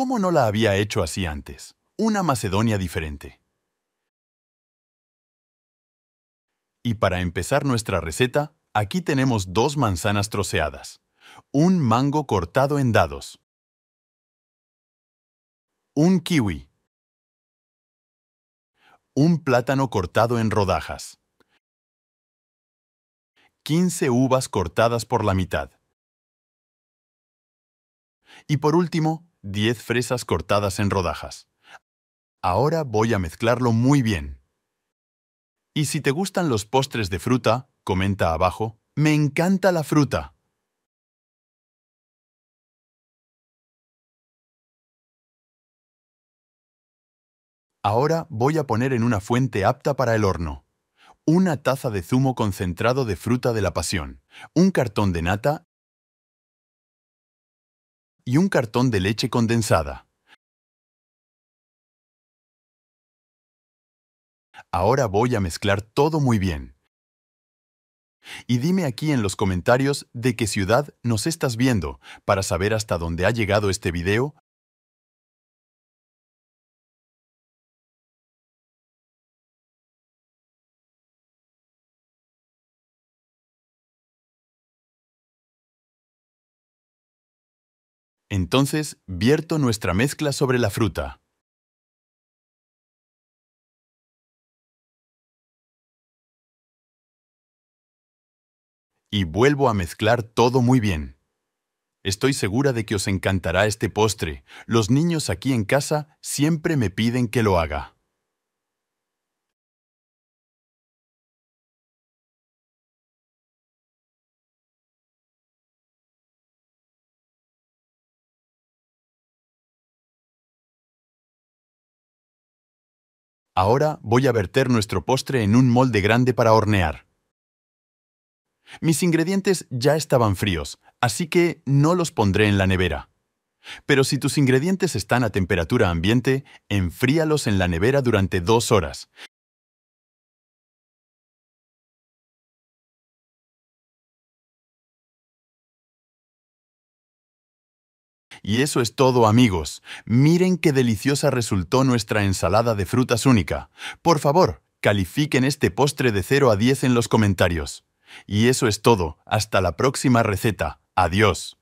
¿Cómo no la había hecho así antes? Una Macedonia diferente. Y para empezar nuestra receta, aquí tenemos dos manzanas troceadas, un mango cortado en dados, un kiwi, un plátano cortado en rodajas, 15 uvas cortadas por la mitad, y por último, 10 fresas cortadas en rodajas. Ahora voy a mezclarlo muy bien. Y si te gustan los postres de fruta, comenta abajo, me encanta la fruta. Ahora voy a poner en una fuente apta para el horno. Una taza de zumo concentrado de fruta de la pasión, un cartón de nata y un cartón de leche condensada. Ahora voy a mezclar todo muy bien. Y dime aquí en los comentarios de qué ciudad nos estás viendo para saber hasta dónde ha llegado este video Entonces vierto nuestra mezcla sobre la fruta. Y vuelvo a mezclar todo muy bien. Estoy segura de que os encantará este postre. Los niños aquí en casa siempre me piden que lo haga. Ahora voy a verter nuestro postre en un molde grande para hornear. Mis ingredientes ya estaban fríos, así que no los pondré en la nevera. Pero si tus ingredientes están a temperatura ambiente, enfríalos en la nevera durante dos horas, Y eso es todo, amigos. Miren qué deliciosa resultó nuestra ensalada de frutas única. Por favor, califiquen este postre de 0 a 10 en los comentarios. Y eso es todo. Hasta la próxima receta. Adiós.